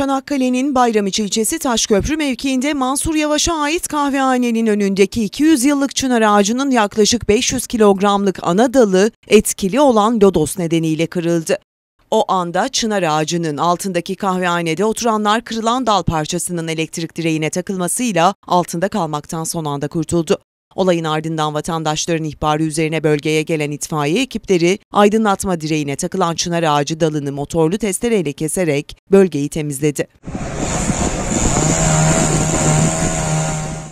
Çanakkale'nin Bayramiçi ilçesi Taşköprü mevkiinde Mansur Yavaş'a ait kahvehanenin önündeki 200 yıllık çınar ağacının yaklaşık 500 kilogramlık ana dalı etkili olan lodos nedeniyle kırıldı. O anda çınar ağacının altındaki kahvehanede oturanlar kırılan dal parçasının elektrik direğine takılmasıyla altında kalmaktan son anda kurtuldu. Olayın ardından vatandaşların ihbarı üzerine bölgeye gelen itfaiye ekipleri aydınlatma direğine takılan çınar ağacı dalını motorlu testereyle keserek bölgeyi temizledi.